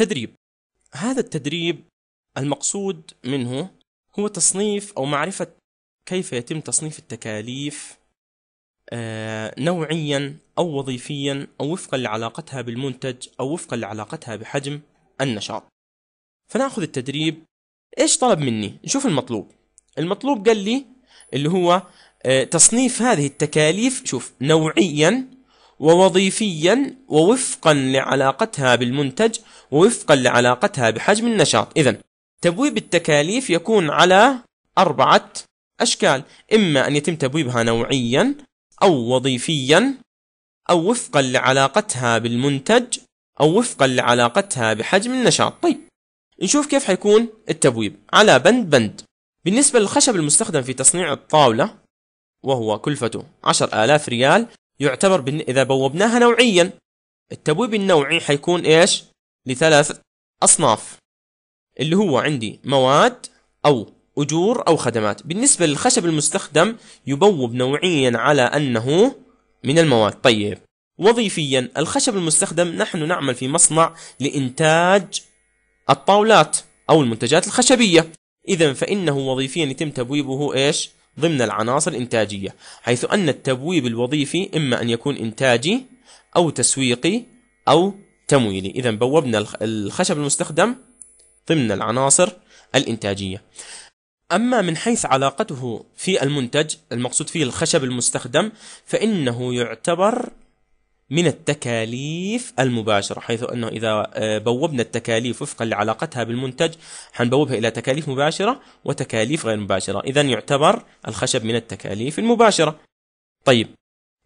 تدريب هذا التدريب المقصود منه هو تصنيف أو معرفة كيف يتم تصنيف التكاليف آه، نوعيا أو وظيفيا أو وفقا لعلاقتها بالمنتج أو وفقا لعلاقتها بحجم النشاط فناخذ التدريب ايش طلب مني نشوف المطلوب المطلوب قال لي اللي هو آه، تصنيف هذه التكاليف شوف نوعيا ووظيفيا ووفقا لعلاقتها بالمنتج ووفقا لعلاقتها بحجم النشاط إذا تبويب التكاليف يكون على أربعة أشكال إما أن يتم تبويبها نوعيا أو وظيفيا أو وفقا لعلاقتها بالمنتج أو وفقا لعلاقتها بحجم النشاط طيب نشوف كيف حيكون التبويب على بند بند بالنسبة للخشب المستخدم في تصنيع الطاولة وهو كلفته 10000 ريال يعتبر بن... إذا بوبناها نوعيا التبويب النوعي حيكون إيش لثلاث أصناف اللي هو عندي مواد أو أجور أو خدمات بالنسبة للخشب المستخدم يبوب نوعيا على أنه من المواد طيب وظيفيا الخشب المستخدم نحن نعمل في مصنع لإنتاج الطاولات أو المنتجات الخشبية إذا فإنه وظيفيا يتم تبويبه إيش ضمن العناصر الإنتاجية حيث أن التبويب الوظيفي إما أن يكون إنتاجي أو تسويقي أو تمويلي إذا بوبنا الخشب المستخدم ضمن العناصر الإنتاجية أما من حيث علاقته في المنتج المقصود فيه الخشب المستخدم فإنه يعتبر من التكاليف المباشرة حيث أنه إذا آه، بوبنا التكاليف وفقا لعلاقتها بالمنتج حنبوبها إلى تكاليف مباشرة وتكاليف غير مباشرة إذا يعتبر الخشب من التكاليف المباشرة طيب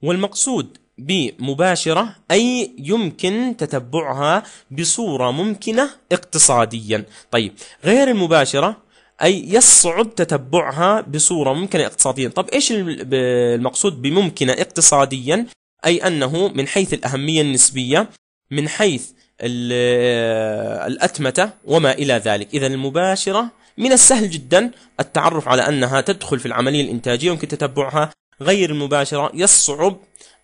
والمقصود بمباشرة أي يمكن تتبعها بصورة ممكنة اقتصاديا طيب غير المباشرة أي يصعب تتبعها بصورة ممكنة اقتصاديا طب إيش المقصود بممكنة اقتصاديا أي أنه من حيث الأهمية النسبية من حيث الأتمتة وما إلى ذلك إذا المباشرة من السهل جدا التعرف على أنها تدخل في العملية الإنتاجية يمكن تتبعها غير المباشرة يصعب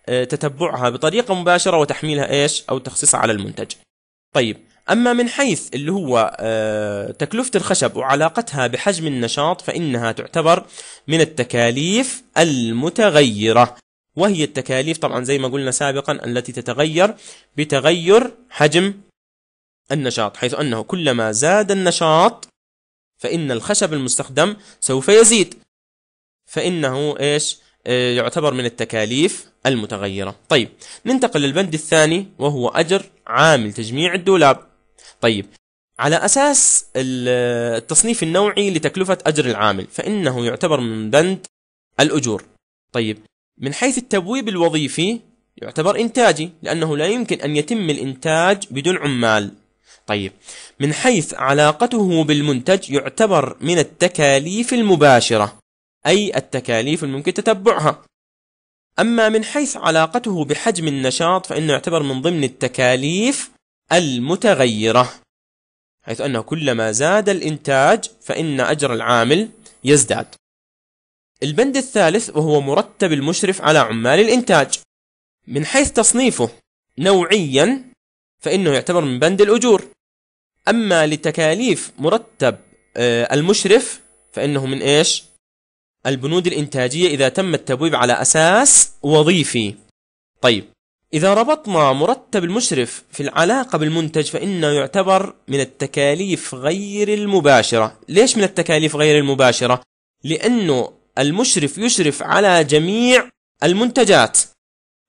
آه، تتبعها بطريقة مباشرة وتحميلها إيش أو تخصيصها على المنتج طيب أما من حيث اللي هو آه، تكلفة الخشب وعلاقتها بحجم النشاط فإنها تعتبر من التكاليف المتغيرة وهي التكاليف طبعا زي ما قلنا سابقا التي تتغير بتغير حجم النشاط حيث أنه كلما زاد النشاط فإن الخشب المستخدم سوف يزيد فإنه إيش آه، يعتبر من التكاليف المتغيرة طيب ننتقل للبند الثاني وهو أجر عامل تجميع الدولاب طيب على أساس التصنيف النوعي لتكلفة أجر العامل فإنه يعتبر من بند الأجور طيب من حيث التبويب الوظيفي يعتبر إنتاجي لأنه لا يمكن أن يتم الإنتاج بدون عمال طيب من حيث علاقته بالمنتج يعتبر من التكاليف المباشرة أي التكاليف الممكن تتبعها أما من حيث علاقته بحجم النشاط فإنه يعتبر من ضمن التكاليف المتغيرة حيث أنه كلما زاد الإنتاج فإن أجر العامل يزداد البند الثالث وهو مرتب المشرف على عمال الإنتاج من حيث تصنيفه نوعيا فإنه يعتبر من بند الأجور أما لتكاليف مرتب آه، المشرف فإنه من إيش؟ البنود الإنتاجية إذا تم التبويب على أساس وظيفي طيب إذا ربطنا مرتب المشرف في العلاقة بالمنتج فإنه يعتبر من التكاليف غير المباشرة ليش من التكاليف غير المباشرة؟ لأنه المشرف يشرف على جميع المنتجات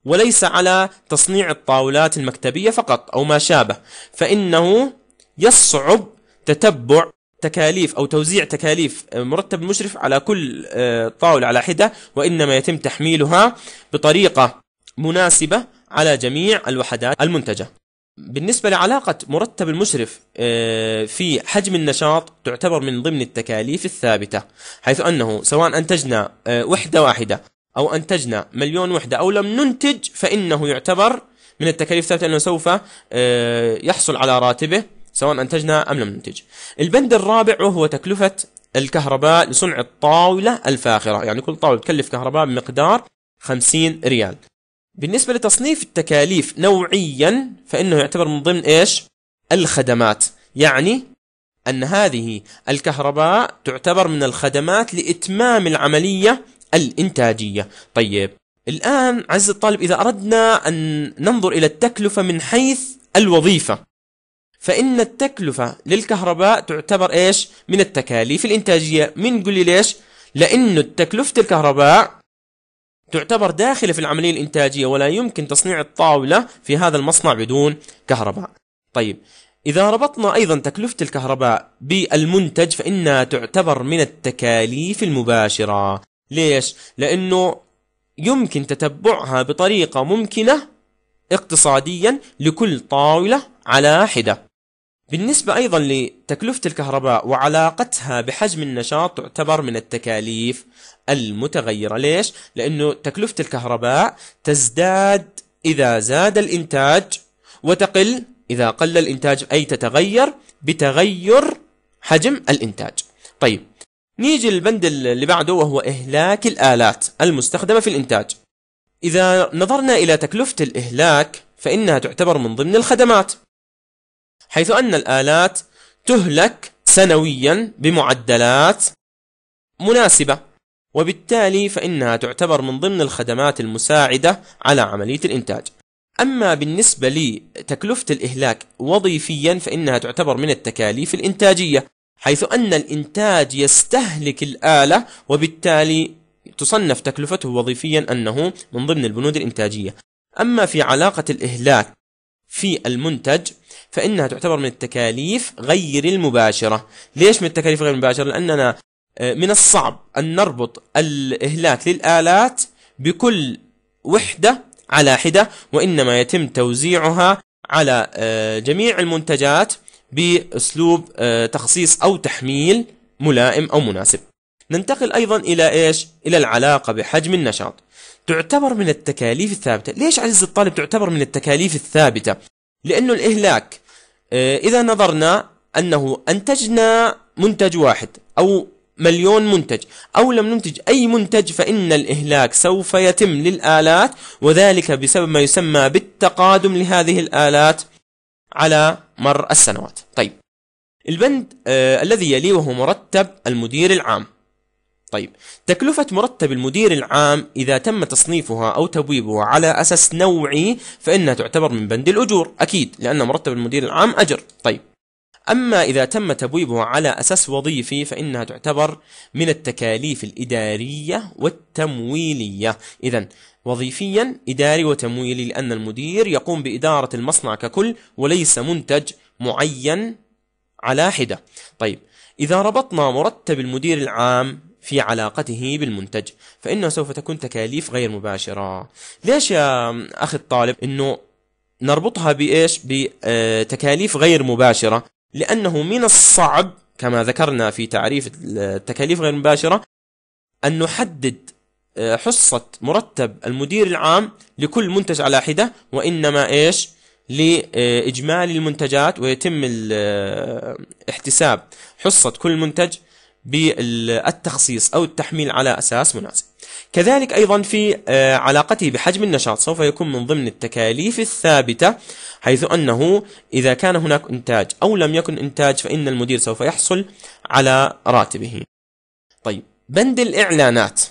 وليس على تصنيع الطاولات المكتبية فقط أو ما شابه فإنه يصعب تتبع تكاليف أو توزيع تكاليف مرتب المشرف على كل آه، طاولة على حدة وإنما يتم تحميلها بطريقة مناسبة على جميع الوحدات المنتجة بالنسبة لعلاقة مرتب المشرف آه، في حجم النشاط تعتبر من ضمن التكاليف الثابتة حيث أنه سواء أنتجنا آه، وحدة واحدة أو أنتجنا مليون وحدة أو لم ننتج فإنه يعتبر من التكاليف الثابتة أنه سوف آه، يحصل على راتبه سواء أنتجنا أم لم ننتج البند الرابع وهو تكلفة الكهرباء لصنع الطاولة الفاخرة يعني كل طاولة تكلف كهرباء بمقدار 50 ريال بالنسبة لتصنيف التكاليف نوعيا فإنه يعتبر من ضمن إيش الخدمات يعني أن هذه الكهرباء تعتبر من الخدمات لإتمام العملية الإنتاجية طيب الآن عز الطالب إذا أردنا أن ننظر إلى التكلفة من حيث الوظيفة فإن التكلفة للكهرباء تعتبر إيش من التكاليف الإنتاجية من قولي لي ليش لأنه تكلفة الكهرباء تعتبر داخلة في العملية الإنتاجية ولا يمكن تصنيع الطاولة في هذا المصنع بدون كهرباء طيب إذا ربطنا أيضا تكلفة الكهرباء بالمنتج فإنها تعتبر من التكاليف المباشرة ليش؟ لأنه يمكن تتبعها بطريقة ممكنة اقتصاديا لكل طاولة على حدة بالنسبة أيضا لتكلفة الكهرباء وعلاقتها بحجم النشاط تعتبر من التكاليف المتغيرة ليش؟ لأنه تكلفة الكهرباء تزداد إذا زاد الإنتاج وتقل إذا قل الإنتاج أي تتغير بتغير حجم الإنتاج طيب نيجي للبند اللي بعده وهو إهلاك الآلات المستخدمة في الإنتاج إذا نظرنا إلى تكلفة الإهلاك فإنها تعتبر من ضمن الخدمات حيث أن الآلات تهلك سنويا بمعدلات مناسبة وبالتالي فإنها تعتبر من ضمن الخدمات المساعدة على عملية الإنتاج أما بالنسبة لتكلفة الإهلاك وظيفيا فإنها تعتبر من التكاليف الإنتاجية حيث أن الإنتاج يستهلك الآلة وبالتالي تصنف تكلفته وظيفيا أنه من ضمن البنود الإنتاجية أما في علاقة الإهلاك في المنتج فإنها تعتبر من التكاليف غير المباشرة ليش من التكاليف غير المباشرة؟ لأننا آه، من الصعب أن نربط الإهلاك للآلات بكل وحدة على حدة وإنما يتم توزيعها على آه، جميع المنتجات بأسلوب آه، تخصيص أو تحميل ملائم أو مناسب ننتقل أيضا إلى إيش؟ إلى العلاقة بحجم النشاط تعتبر من التكاليف الثابتة ليش عزيز الطالب تعتبر من التكاليف الثابتة؟ لأنه الإهلاك إذا نظرنا أنه أنتجنا منتج واحد أو مليون منتج أو لم ننتج أي منتج فإن الإهلاك سوف يتم للآلات وذلك بسبب ما يسمى بالتقادم لهذه الآلات على مر السنوات طيب البند آه الذي يليه وهو مرتب المدير العام طيب تكلفة مرتب المدير العام إذا تم تصنيفها أو تبويبها على أساس نوعي فإنها تعتبر من بند الأجور أكيد لأن مرتب المدير العام أجر طيب أما إذا تم تبويبها على أساس وظيفي فإنها تعتبر من التكاليف الإدارية والتمويلية إذا وظيفيا إداري وتمويلي لأن المدير يقوم بإدارة المصنع ككل وليس منتج معين على حدة طيب إذا ربطنا مرتب المدير العام في علاقته بالمنتج فإنه سوف تكون تكاليف غير مباشرة ليش يا أخي الطالب أنه نربطها بإيش بتكاليف غير مباشرة لأنه من الصعب كما ذكرنا في تعريف التكاليف غير المباشرة أن نحدد آه، حصة مرتب المدير العام لكل منتج على حدة وإنما إيش لإجمالي المنتجات ويتم آه، احتساب حصة كل منتج بالتخصيص أو التحميل على أساس مناسب كذلك أيضا في آه، علاقته بحجم النشاط سوف يكون من ضمن التكاليف الثابتة حيث أنه إذا كان هناك إنتاج أو لم يكن إنتاج فإن المدير سوف يحصل على راتبه طيب بند الإعلانات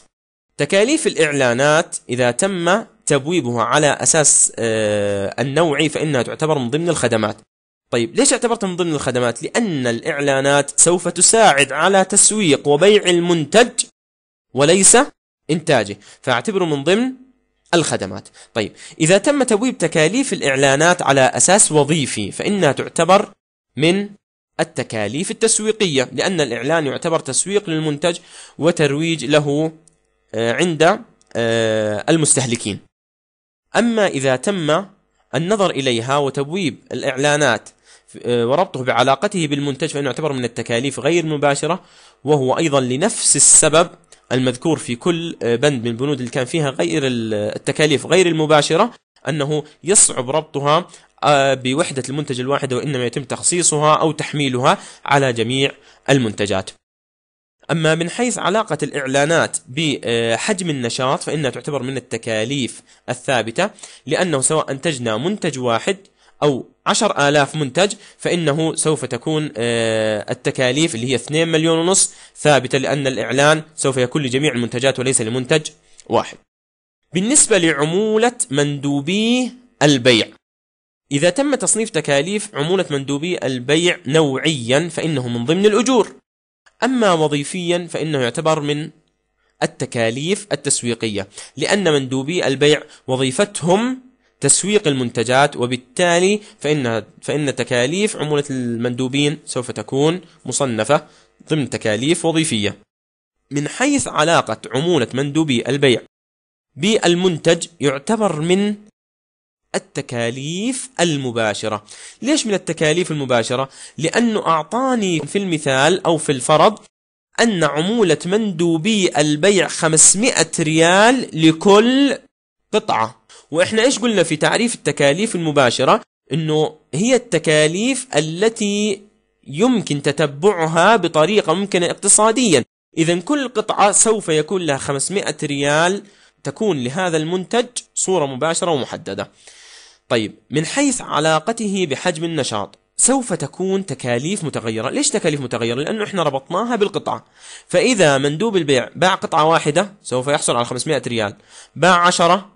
تكاليف الإعلانات إذا تم تبويبها على أساس آه، النوعي فإنها تعتبر من ضمن الخدمات طيب ليش اعتبرتها من ضمن الخدمات؟ لأن الإعلانات سوف تساعد على تسويق وبيع المنتج وليس إنتاجه فاعتبره من ضمن الخدمات طيب إذا تم تبويب تكاليف الإعلانات على أساس وظيفي فإنها تعتبر من التكاليف التسويقية لأن الإعلان يعتبر تسويق للمنتج وترويج له آه، عند آه، المستهلكين أما إذا تم النظر إليها وتبويب الإعلانات آه، وربطه بعلاقته بالمنتج فإنه يعتبر من التكاليف غير مباشرة وهو أيضا لنفس السبب المذكور في كل آه، بند من البنود اللي كان فيها غير آه، التكاليف غير المباشرة أنه يصعب ربطها آه، بوحدة المنتج الواحدة وإنما يتم تخصيصها أو تحميلها على جميع المنتجات أما من حيث علاقة الإعلانات بحجم النشاط فإنها تعتبر من التكاليف الثابتة لأنه سواء أنتجنا منتج واحد أو عشر آلاف منتج فإنه سوف تكون آه، التكاليف اللي هي 2 مليون ونص ثابتة لأن الإعلان سوف يكون لجميع المنتجات وليس لمنتج واحد بالنسبة لعمولة مندوبي البيع إذا تم تصنيف تكاليف عمولة مندوبي البيع نوعيا فإنه من ضمن الأجور أما وظيفيا فإنه يعتبر من التكاليف التسويقية لأن مندوبي البيع وظيفتهم تسويق المنتجات وبالتالي فإن, فإن تكاليف عمولة المندوبين سوف تكون مصنفة ضمن تكاليف وظيفية من حيث علاقة عمولة مندوبي البيع بالمنتج يعتبر من التكاليف المباشرة ليش من التكاليف المباشرة؟ لأنه أعطاني في المثال أو في الفرض أن عمولة مندوبي البيع 500 ريال لكل قطعة وإحنا إيش قلنا في تعريف التكاليف المباشرة أنه هي التكاليف التي يمكن تتبعها بطريقة ممكنة اقتصاديا إذا كل قطعة سوف يكون لها 500 ريال تكون لهذا المنتج صورة مباشرة ومحددة طيب من حيث علاقته بحجم النشاط سوف تكون تكاليف متغيرة ليش تكاليف متغيرة؟ لأنه إحنا ربطناها بالقطعة فإذا مندوب البيع باع قطعة واحدة سوف يحصل على 500 ريال باع 10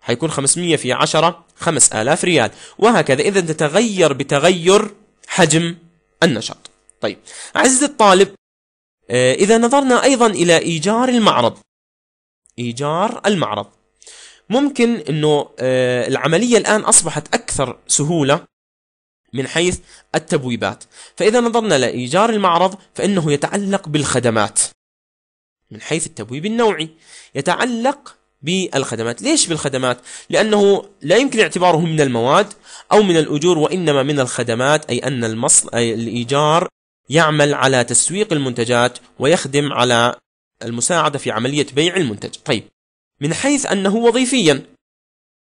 حيكون 500 في 10 5000 ريال وهكذا إذا تتغير بتغير حجم النشاط طيب عزيزي الطالب آه، إذا نظرنا أيضا إلى إيجار المعرض إيجار المعرض ممكن أنه آه، العملية الآن أصبحت أكثر سهولة من حيث التبويبات فإذا نظرنا لإيجار المعرض فإنه يتعلق بالخدمات من حيث التبويب النوعي يتعلق بالخدمات ليش بالخدمات لأنه لا يمكن اعتباره من المواد أو من الأجور وإنما من الخدمات أي أن المصل أي الإيجار يعمل على تسويق المنتجات ويخدم على المساعدة في عملية بيع المنتج طيب من حيث أنه وظيفيا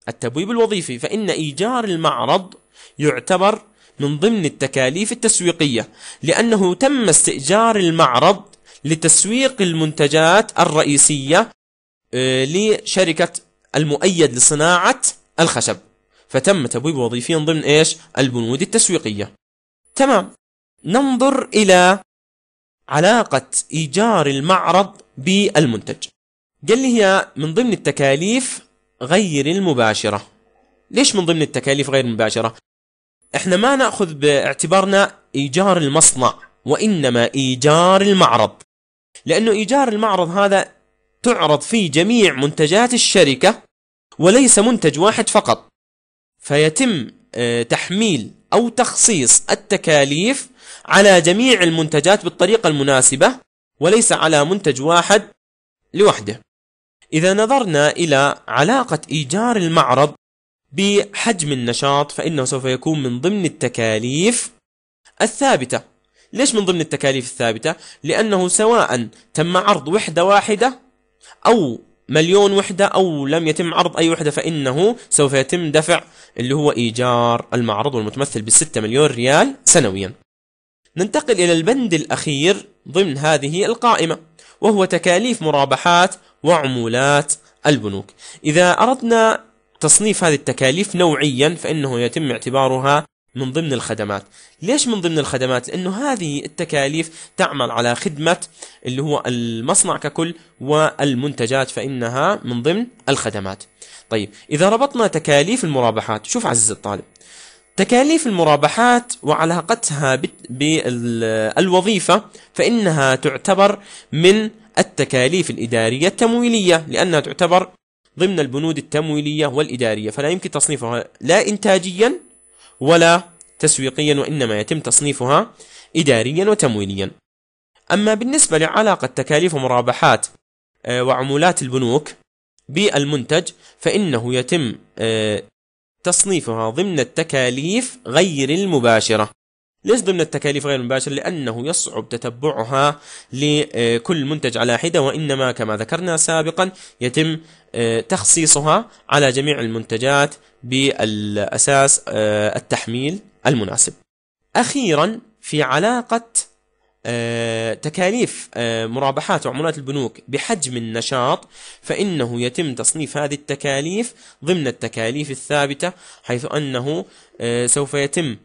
التبويب الوظيفي فإن إيجار المعرض يعتبر من ضمن التكاليف التسويقية لأنه تم استئجار المعرض لتسويق المنتجات الرئيسية آه، لشركة المؤيد لصناعة الخشب فتم تبويب وظيفيا ضمن ايش البنود التسويقية تمام ننظر الى علاقة ايجار المعرض بالمنتج قال لي هي من ضمن التكاليف غير المباشرة ليش من ضمن التكاليف غير المباشرة احنا ما نأخذ باعتبارنا ايجار المصنع وانما ايجار المعرض لانه ايجار المعرض هذا تعرض فيه جميع منتجات الشركة وليس منتج واحد فقط فيتم آه، تحميل أو تخصيص التكاليف على جميع المنتجات بالطريقة المناسبة وليس على منتج واحد لوحده إذا نظرنا إلى علاقة إيجار المعرض بحجم النشاط فإنه سوف يكون من ضمن التكاليف الثابتة ليش من ضمن التكاليف الثابتة؟ لأنه سواء تم عرض وحدة واحدة أو مليون وحدة أو لم يتم عرض أي وحدة فإنه سوف يتم دفع اللي هو إيجار المعرض والمتمثل بالستة مليون ريال سنويا ننتقل إلى البند الأخير ضمن هذه القائمة وهو تكاليف مرابحات وعمولات البنوك إذا أردنا تصنيف هذه التكاليف نوعيا فإنه يتم اعتبارها من ضمن الخدمات ليش من ضمن الخدمات لانه هذه التكاليف تعمل على خدمة اللي هو المصنع ككل والمنتجات فإنها من ضمن الخدمات طيب إذا ربطنا تكاليف المرابحات شوف عزيز الطالب تكاليف المرابحات وعلاقتها بالوظيفة فإنها تعتبر من التكاليف الإدارية التمويلية لأنها تعتبر ضمن البنود التمويلية والإدارية فلا يمكن تصنيفها لا إنتاجيا ولا تسويقيا وإنما يتم تصنيفها إداريا وتمويليا أما بالنسبة لعلاقة تكاليف ومرابحات آه، وعمولات البنوك بالمنتج فإنه يتم آه، تصنيفها ضمن التكاليف غير المباشرة ليش ضمن التكاليف غير المباشرة؟ لأنه يصعب تتبعها لكل منتج على حدة وإنما كما ذكرنا سابقا يتم آه، تخصيصها على جميع المنتجات بالأساس آه، التحميل المناسب. أخيرا في علاقة آه، تكاليف آه، مرابحات وعمولات البنوك بحجم النشاط فإنه يتم تصنيف هذه التكاليف ضمن التكاليف الثابتة حيث أنه آه، سوف يتم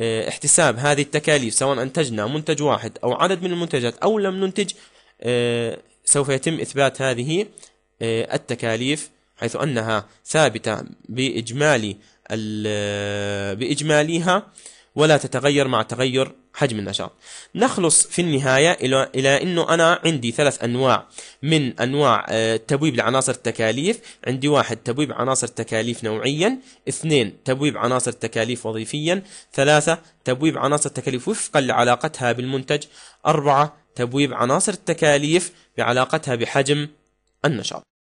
احتساب هذه التكاليف سواء أنتجنا منتج واحد أو عدد من المنتجات أو لم ننتج سوف يتم إثبات هذه التكاليف حيث أنها ثابتة بإجمالي بإجماليها ولا تتغير مع تغير حجم النشاط نخلص في النهاية إلى, أنه أنا عندي ثلاث أنواع من أنواع آه، تبويب لعناصر التكاليف عندي واحد تبويب عناصر التكاليف نوعيا اثنين تبويب عناصر التكاليف وظيفيا ثلاثة تبويب عناصر التكاليف وفقا لعلاقتها بالمنتج أربعة تبويب عناصر التكاليف بعلاقتها بحجم النشاط